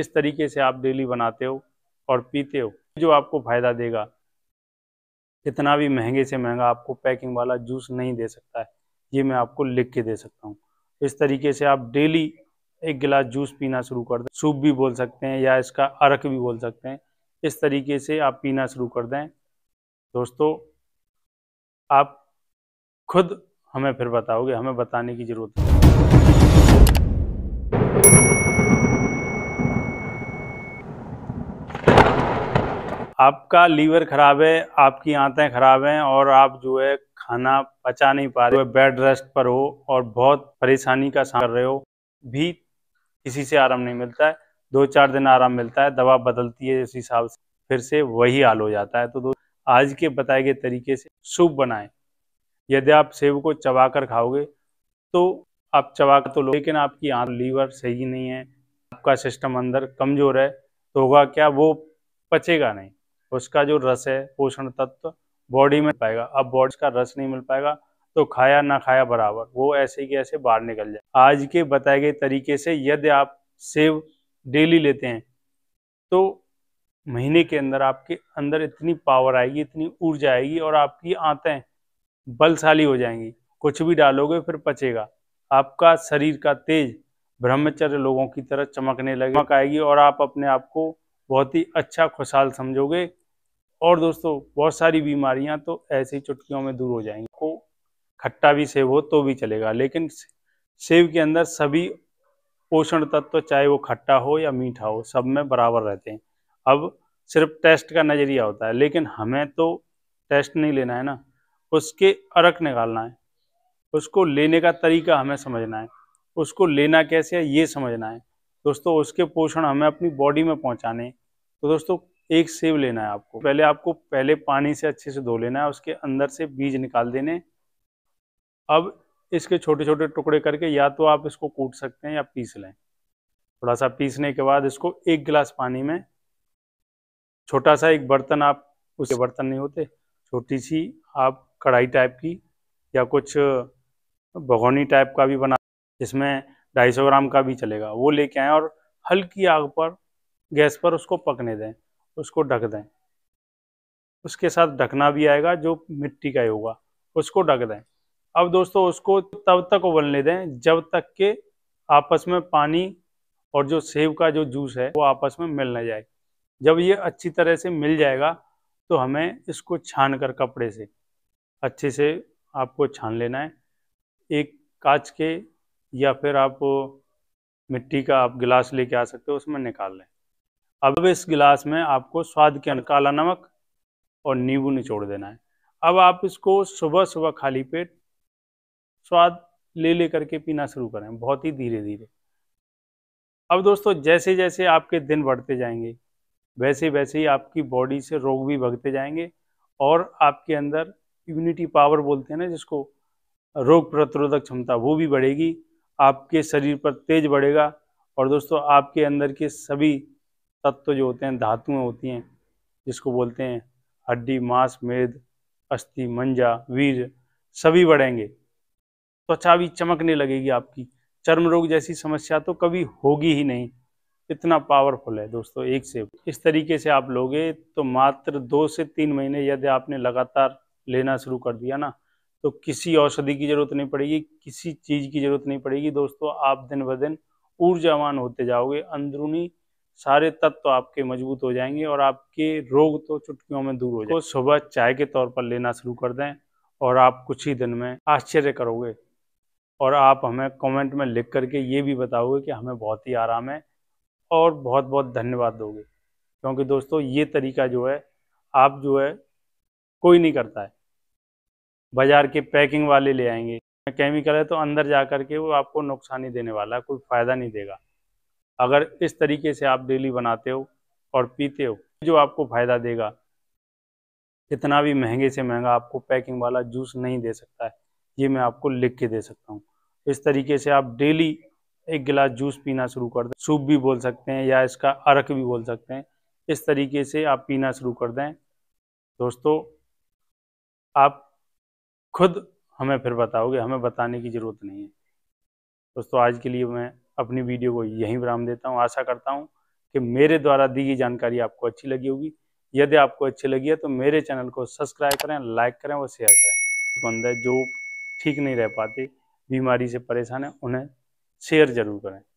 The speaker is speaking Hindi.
इस तरीके से आप डेली बनाते हो और पीते हो जो आपको फ़ायदा देगा इतना भी महंगे से महंगा आपको पैकिंग वाला जूस नहीं दे सकता है ये मैं आपको लिख के दे सकता हूँ इस तरीके से आप डेली एक गिलास जूस पीना शुरू कर दें सूप भी बोल सकते हैं या इसका अरक भी बोल सकते हैं इस तरीके से आप पीना शुरू कर दें दोस्तों आप खुद हमें फिर बताओगे हमें बताने की ज़रूरत है आपका लीवर खराब है आपकी आंतें खराब हैं और आप जो है खाना पचा नहीं पा रहे हो बेड रेस्ट पर हो और बहुत परेशानी का सामना कर रहे हो भी किसी से आराम नहीं मिलता है दो चार दिन आराम मिलता है दवा बदलती है उस हिसाब से फिर से वही हाल हो जाता है तो दो आज के बताए गए तरीके से सूप बनाए यदि आप सेब को चबा कर खाओगे तो आप चबा कर तो लो लेकिन आपकी आंत लीवर सही नहीं है आपका सिस्टम अंदर कमज़ोर है तो होगा क्या वो पचेगा नहीं उसका जो रस है पोषण तत्व बॉडी में पाएगा अब बॉडी का रस नहीं मिल पाएगा तो खाया ना खाया बराबर वो ऐसे के ऐसे बाहर निकल जाए आज के बताए गए तरीके से यदि आप सेब डेली लेते हैं तो महीने के अंदर आपके अंदर इतनी पावर आएगी इतनी ऊर्जा आएगी और आपकी आंतें बलशाली हो जाएंगी कुछ भी डालोगे फिर पचेगा आपका शरीर का तेज ब्रह्मचर्य लोगों की तरह चमकने चमक आएगी और आप अपने आप को बहुत ही अच्छा खुशहाल समझोगे और दोस्तों बहुत सारी बीमारियां तो ऐसे ही चुटकियों में दूर हो जाएंगी को खट्टा भी सेब हो तो भी चलेगा लेकिन सेब के अंदर सभी पोषण तत्व चाहे वो खट्टा हो या मीठा हो सब में बराबर रहते हैं अब सिर्फ टेस्ट का नज़रिया होता है लेकिन हमें तो टेस्ट नहीं लेना है ना उसके अरक निकालना है उसको लेने का तरीका हमें समझना है उसको लेना कैसे है ये समझना है दोस्तों उसके पोषण हमें अपनी बॉडी में पहुंचाने तो दोस्तों एक सेब लेना है आपको पहले आपको पहले पानी से अच्छे से धो लेना है उसके अंदर से बीज निकाल देने अब इसके छोटे छोटे टुकड़े करके या तो आप इसको कूट सकते हैं या पीस लें थोड़ा सा पीसने के बाद इसको एक गिलास पानी में छोटा सा एक बर्तन आप उसके बर्तन नहीं होते छोटी सी आप कढ़ाई टाइप की या कुछ भगोनी टाइप का भी बना जिसमें ढाई ग्राम का भी चलेगा वो लेके आए और हल्की आग पर गैस पर उसको पकने दें उसको ढक दें उसके साथ ढकना भी आएगा जो मिट्टी का ही होगा उसको ढक दें अब दोस्तों उसको तब तक उबलने दें जब तक के आपस में पानी और जो सेब का जो जूस है वो आपस में मिल ना जाए जब ये अच्छी तरह से मिल जाएगा तो हमें इसको छान कर कपड़े से अच्छे से आपको छान लेना है एक कांच के या फिर आप मिट्टी का आप गिलास लेके आ सकते हो उसमें निकाल लें अब इस गिलास में आपको स्वाद के काला नमक और नींबू निचोड़ देना है अब आप इसको सुबह सुबह खाली पेट स्वाद ले ले करके पीना शुरू करें बहुत ही धीरे धीरे अब दोस्तों जैसे जैसे आपके दिन बढ़ते जाएंगे वैसे वैसे ही आपकी बॉडी से रोग भी भगते जाएंगे और आपके अंदर इम्यूनिटी पावर बोलते हैं ना जिसको रोग प्रतिरोधक क्षमता वो भी बढ़ेगी आपके शरीर पर तेज बढ़ेगा और दोस्तों आपके अंदर के सभी तत्व जो होते हैं धातुएं होती हैं जिसको बोलते हैं हड्डी मांस मेद अस्थि मंजा वीर सभी बढ़ेंगे त्वचा भी चमकने लगेगी आपकी चर्म रोग जैसी समस्या तो कभी होगी ही नहीं इतना पावरफुल है दोस्तों एक से इस तरीके से आप लोगे तो मात्र दो से तीन महीने यदि आपने लगातार लेना शुरू कर दिया ना तो किसी औषधि की जरूरत नहीं पड़ेगी किसी चीज़ की जरूरत नहीं पड़ेगी दोस्तों आप दिन ब दिन ऊर्जावान होते जाओगे अंदरूनी सारे तत्व तो आपके मजबूत हो जाएंगे और आपके रोग तो चुटकियों में दूर हो जाएंगे तो सुबह चाय के तौर पर लेना शुरू कर दें और आप कुछ ही दिन में आश्चर्य करोगे और आप हमें कमेंट में लिख करके ये भी बताओगे कि हमें बहुत ही आराम है और बहुत बहुत धन्यवाद दोगे क्योंकि दोस्तों ये तरीका जो है आप जो है कोई नहीं करता है बाज़ार के पैकिंग वाले ले आएंगे केमिकल है तो अंदर जा करके वो आपको नुकसान ही देने वाला है कोई फ़ायदा नहीं देगा अगर इस तरीके से आप डेली बनाते हो और पीते हो जो आपको फ़ायदा देगा इतना भी महंगे से महंगा आपको पैकिंग वाला जूस नहीं दे सकता है ये मैं आपको लिख के दे सकता हूँ इस तरीके से आप डेली एक गिलास जूस पीना शुरू कर दें सूप भी बोल सकते हैं या इसका अरक भी बोल सकते हैं इस तरीके से आप पीना शुरू कर दें दोस्तों आप खुद हमें फिर बताओगे हमें बताने की ज़रूरत नहीं है दोस्तों आज के लिए मैं अपनी वीडियो को यहीं विराम देता हूँ आशा करता हूँ कि मेरे द्वारा दी गई जानकारी आपको अच्छी लगी होगी यदि आपको अच्छी लगी है तो मेरे चैनल को सब्सक्राइब करें लाइक करें और शेयर करें बंदा जो ठीक नहीं रह पाते बीमारी से परेशान है उन्हें शेयर जरूर करें